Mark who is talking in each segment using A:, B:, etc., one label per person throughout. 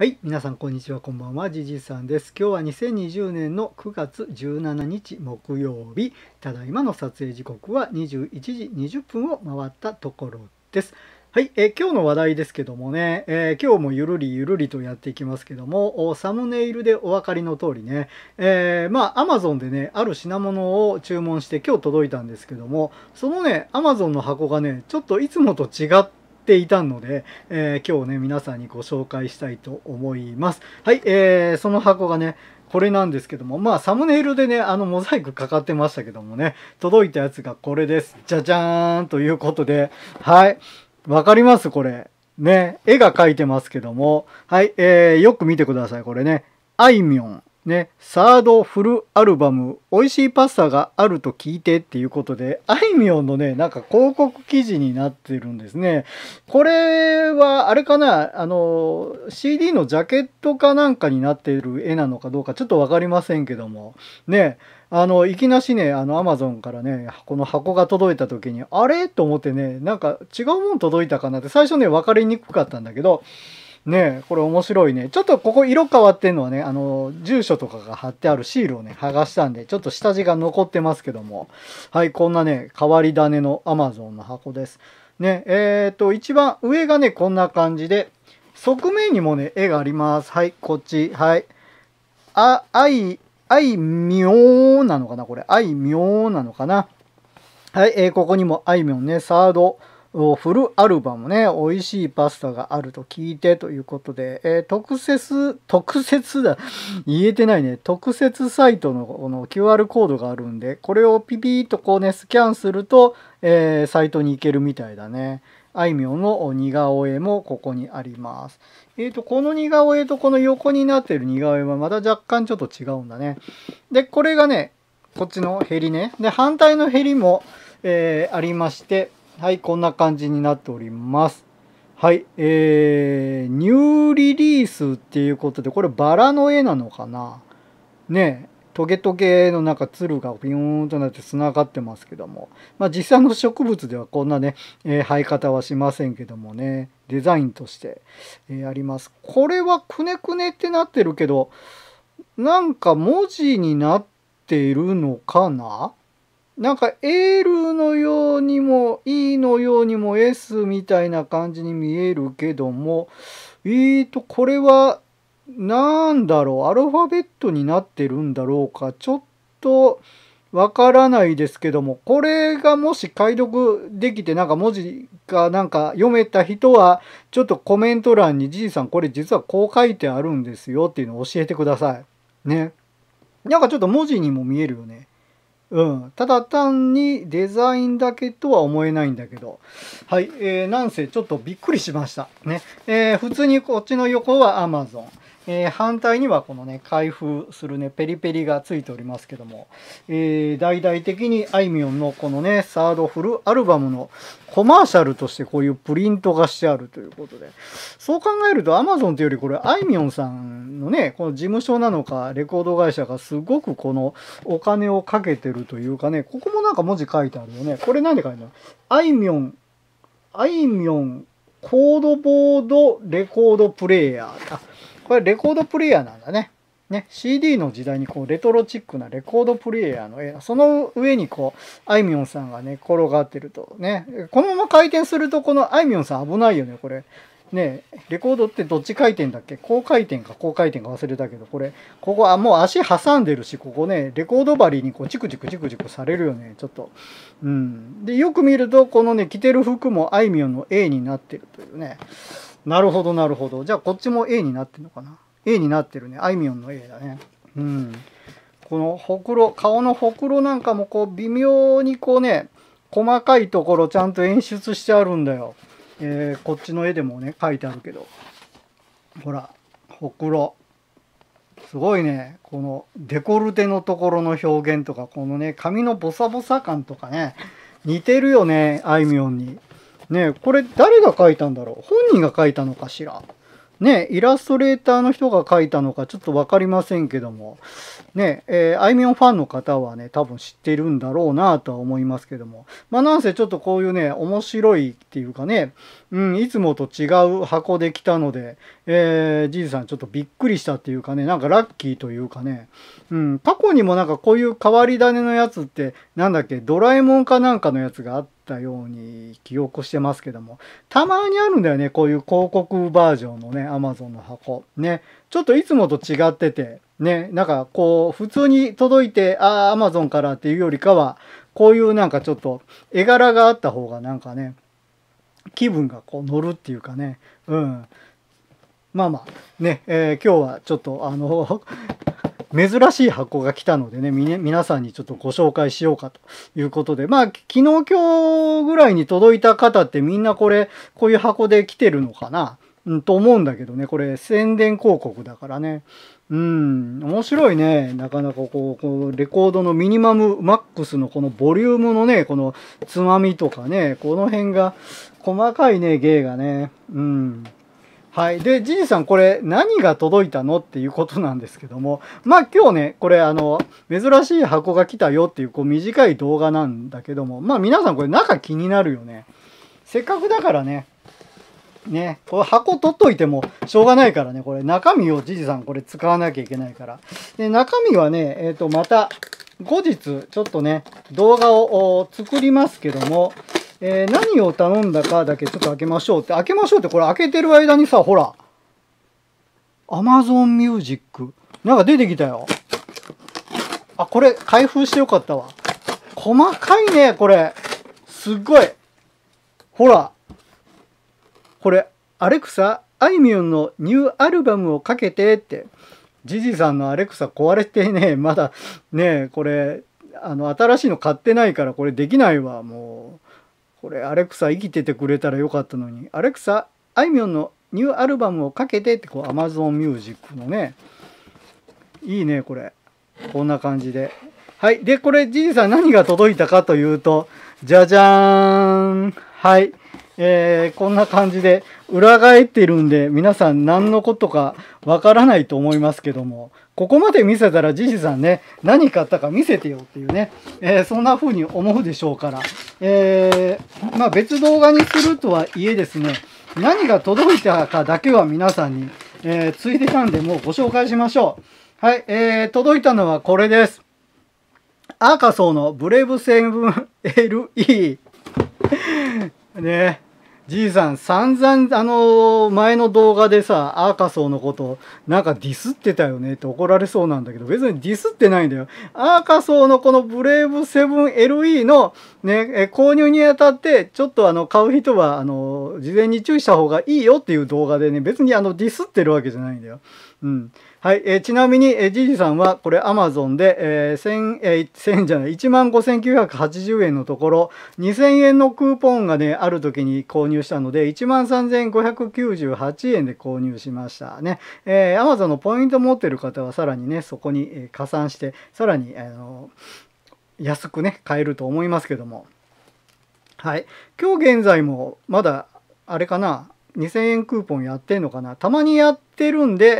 A: はい、皆さんこんにちは、こんばんは、じじさんです。今日は2020年の9月17日木曜日、ただいまの撮影時刻は21時20分を回ったところです。はい、えー、今日の話題ですけどもね、えー、今日もゆるりゆるりとやっていきますけども、サムネイルでお分かりの通りね、えー、まあ、アマゾンでね、ある品物を注文して今日届いたんですけども、そのね、アマゾンの箱がね、ちょっといつもと違って、っていたので、えー、今日ね、皆さんにご紹介したいと思います。はい、えー、その箱がね、これなんですけども、まあサムネイルでね、あのモザイクかかってましたけどもね、届いたやつがこれです。じゃじゃーんということで、はい、わかりますこれ。ね、絵が描いてますけども、はい、えー、よく見てください、これね。あいみょん。ね、サードフルアルバム「美味しいパスタがあると聞いて」っていうことであいみょんのねなんか広告記事になってるんですねこれはあれかなあの CD のジャケットかなんかになっている絵なのかどうかちょっと分かりませんけどもねあのいきなしねあのアマゾンからねこの箱が届いた時にあれと思ってねなんか違うもん届いたかなって最初ね分かりにくかったんだけどねこれ面白いね。ちょっとここ色変わってんのはね、あの、住所とかが貼ってあるシールをね、剥がしたんで、ちょっと下地が残ってますけども。はい、こんなね、変わり種の Amazon の箱です。ね、えっ、ー、と、一番上がね、こんな感じで、側面にもね、絵があります。はい、こっち。はい。あ、愛、愛みょなのかなこれ。愛みょなのかなはい、えー、ここにもあいみょんね、サード、フルアルバムね、美味しいパスタがあると聞いてということで、えー、特設、特設だ、言えてないね、特設サイトのこの QR コードがあるんで、これをピピーとこうね、スキャンすると、えー、サイトに行けるみたいだね。あいみょんの似顔絵もここにあります。えっ、ー、と、この似顔絵とこの横になってる似顔絵はまた若干ちょっと違うんだね。で、これがね、こっちのヘリね。で、反対のヘリも、えー、ありまして、はい、こんな感じになっております。はい、えー、ニューリリースっていうことで、これバラの絵なのかなねトゲトゲのなんか鶴がビューンとなって繋がってますけども、まあ、実際の植物ではこんなね、えー、生え方はしませんけどもねデザインとして、えー、ありますこれはくねくねってなってるけどなんか文字になっているのかななんか L のようにも E のようにも S みたいな感じに見えるけどもえーとこれは何だろうアルファベットになってるんだろうかちょっとわからないですけども、これがもし解読できて、なんか文字がなんか読めた人は、ちょっとコメント欄に、じいさんこれ実はこう書いてあるんですよっていうのを教えてください。ね。なんかちょっと文字にも見えるよね。うん、ただ単にデザインだけとは思えないんだけど。はい、えー、なんせちょっとびっくりしました。ね。えー、普通にこっちの横は Amazon。えー、反対にはこのね、開封するね、ペリペリがついておりますけども、えー、大々的にあいみょんのこのね、サードフルアルバムのコマーシャルとしてこういうプリントがしてあるということで、そう考えると Amazon というよりこれ、あいみょんさんのね、この事務所なのか、レコード会社がすごくこのお金をかけてるというかね、ここもなんか文字書いてあるよね。これ何で書いてあるあいみょん、あいみょんコードボードレコードプレイヤー。あ、これレコードプレイヤーなんだね。ね、CD の時代にこうレトロチックなレコードプレイヤーの絵その上にこうあいみょんさんがね転がってるとねこのまま回転するとこのあいみょんさん危ないよねこれねレコードってどっち回転だっけ高回転か高回転か忘れたけどこれここあもう足挟んでるしここねレコード針にこうチクチクチクチクされるよねちょっとうんでよく見るとこのね着てる服もあいみょんの A になってるというねなるほどなるほどじゃあこっちも A になってるのかな A になってるねあいみょんの A だねうんこのほくろ顔のほくろなんかもこう微妙にこうね細かいところちゃんと演出してあるんだよえー、こっちの絵でもね書いてあるけどほらほくろすごいねこのデコルテのところの表現とかこのね髪のボサボサ感とかね似てるよねあいみょんにねこれ誰が書いたんだろう本人が書いたのかしらね、イラストレーターの人が描いたのかちょっと分かりませんけども、ね、えー、あいみょんファンの方はね、多分知ってるんだろうなとは思いますけども、まあなんせちょっとこういうね、面白いっていうかね、うん、いつもと違う箱で来たので、えー、じいさんちょっとびっくりしたっていうかね、なんかラッキーというかね、うん、過去にもなんかこういう変わり種のやつって、なんだっけ、ドラえもんかなんかのやつがあったように記憶してますけども、たまにあるんだよね、こういう広告バージョンのね、Amazon の箱。ね、ちょっといつもと違ってて、ね、なんかこう、普通に届いて、ああ、Amazon からっていうよりかは、こういうなんかちょっと絵柄があった方がなんかね、気分がこう乗るっていうかね、うん。まあまあね、えー、今日はちょっとあの 珍しい箱が来たのでね、皆さんにちょっとご紹介しようかということで、まあ、昨日今日ぐらいに届いた方ってみんなこれ、こういう箱で来てるのかな、うん、と思うんだけどね、これ宣伝広告だからね。うん、面白いね。なかなかこう、こうレコードのミニマムマックスのこのボリュームのね、このつまみとかね、この辺が細かいね、芸がね。うん。はい、で、じじさん、これ、何が届いたのっていうことなんですけども、まあ、今日ね、これ、あの、珍しい箱が来たよっていう、こう、短い動画なんだけども、まあ、皆さん、これ、中気になるよね。せっかくだからね、ね、これ箱取っといてもしょうがないからね、これ、中身をじじさん、これ、使わなきゃいけないから。で、中身はね、えっ、ー、と、また、後日、ちょっとね、動画を作りますけども、えー、何を頼んだかだけちょっと開けましょうって、開けましょうって、これ開けてる間にさ、ほら、Amazon Music。なんか出てきたよ。あ、これ、開封してよかったわ。細かいね、これ。すっごい。ほら。これ、アレクサ、アイミオンのニューアルバムをかけてって。ジジさんのアレクサ壊れてね、まだね、これ、あの、新しいの買ってないからこれできないわ、もう。これアレクサ生きててくれたらよかったのにアレクサあいみょんのニューアルバムをかけてってこう Amazon Music のねいいねこれこんな感じではいでこれじいさん何が届いたかというとじゃじゃーんはいえー、こんな感じで裏返ってるんで皆さん何のことかわからないと思いますけどもここまで見せたらじじさんね何買ったか見せてよっていうね、えー、そんな風に思うでしょうからえー、まあ、別動画にするとはいえですね、何が届いたかだけは皆さんに、えー、ついでなんでもうご紹介しましょう。はい、えー、届いたのはこれです。アーカソーのブレイブ 7LE。ねじいさん、散々、あの、前の動画でさ、アーカソーのこと、なんかディスってたよねって怒られそうなんだけど、別にディスってないんだよ。アーカソーのこのブレイブ 7LE の、ね、購入にあたって、ちょっとあの、買う人は、あの、事前に注意した方がいいよっていう動画でね、別にあの、ディスってるわけじゃないんだよ。うん。はい、えー、ちなみに、えー、ジジさんはこれアマゾンで、えー、1えー、じゃない1万5980円のところ2000円のクーポンがねある時に購入したので1万3598円で購入しましたね、えー、a m a のポイント持ってる方はさらにねそこに、えー、加算してさらに、あの安くね買えると思いますけどもはい今日現在もまだあれかな2000円クーポンやってんのかなたまにやってるんで、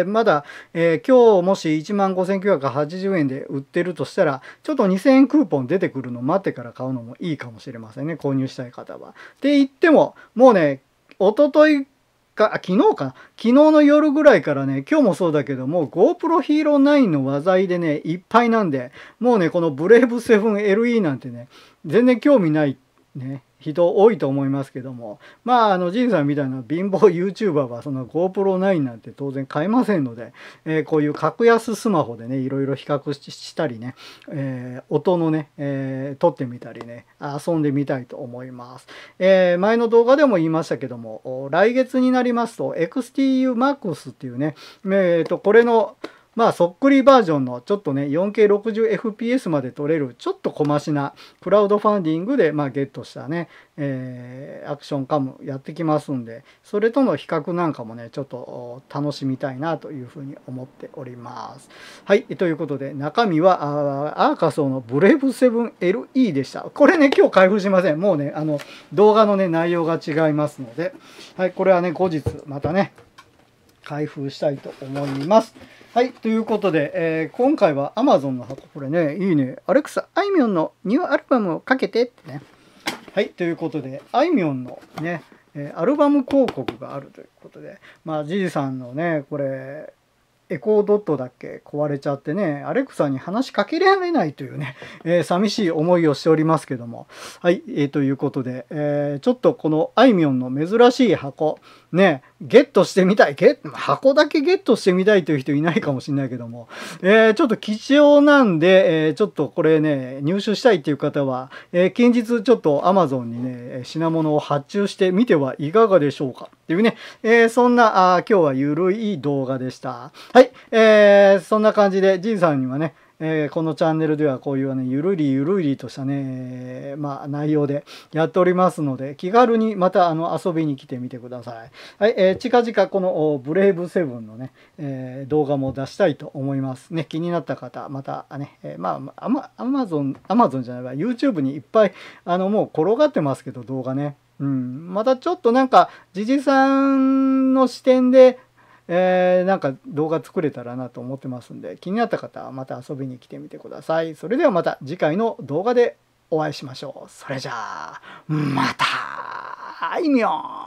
A: えー、まだ、えー、今日もし1万5980円で売ってるとしたら、ちょっと2000円クーポン出てくるの待ってから買うのもいいかもしれませんね。購入したい方は。って言っても、もうね、おとといか、あ昨日か、昨日の夜ぐらいからね、今日もそうだけども、GoPro Hero 9の話題でね、いっぱいなんで、もうね、このブレイブ 7LE なんてね、全然興味ないってね、人多いと思いますけどもまああの仁さんみたいな貧乏 YouTuber はその GoPro9 なんて当然買えませんので、えー、こういう格安スマホでねいろいろ比較したりね、えー、音のね、えー、撮ってみたりね遊んでみたいと思います、え前の動画でも言いましたけども来月になりますと XTU Max っていうね、えー、とこれのまあそっくりバージョンのちょっとね 4K60fps まで撮れるちょっと小ましなクラウドファンディングでまあゲットしたね、えー、アクションカムやってきますんでそれとの比較なんかもねちょっと楽しみたいなというふうに思っております。はいということで中身はアーカソーのブレイブ 7LE でした。これね今日開封しません。もうねあの動画のね内容が違いますので、はい、これはね後日またね開封したいと思います。はい、ということで、えー、今回は Amazon の箱、これね、いいね。アレクサ、あいみょんのニューアルバムをかけてってね。はい、ということで、あいみょんのね、えアルバム広告があるということで、まあ、じいさんのね、これ、エコードットだっけ壊れちゃってね、アレクサに話しかけられないというね、えー、寂しい思いをしておりますけども。はい、えー、ということで、えー、ちょっとこのあいみょんの珍しい箱、ね、ゲットしてみたい。ゲット、箱だけゲットしてみたいという人いないかもしれないけども、えー、ちょっと貴重なんで、えー、ちょっとこれね、入手したいっていう方は、えー、近日ちょっと Amazon にね、品物を発注してみてはいかがでしょうかっていうね、えそんなあ、今日はゆるい動画でした。はい、えー、そんな感じで、ジンさんにはね、えー、このチャンネルではこういうねゆるりゆるりとしたね、まあ、内容でやっておりますので気軽にまたあの遊びに来てみてください、はいえー、近々このブレイブセブンのね、えー、動画も出したいと思いますね気になった方またね、えー、まあアマアマゾンアマゾンじゃないわ YouTube にいっぱいあのもう転がってますけど動画ねうん、またちょっとなんか、じじさんの視点でえー、なんか動画作れたらなと思ってますんで気になった方はまた遊びに来てみてくださいそれではまた次回の動画でお会いしましょうそれじゃあまたあいみょん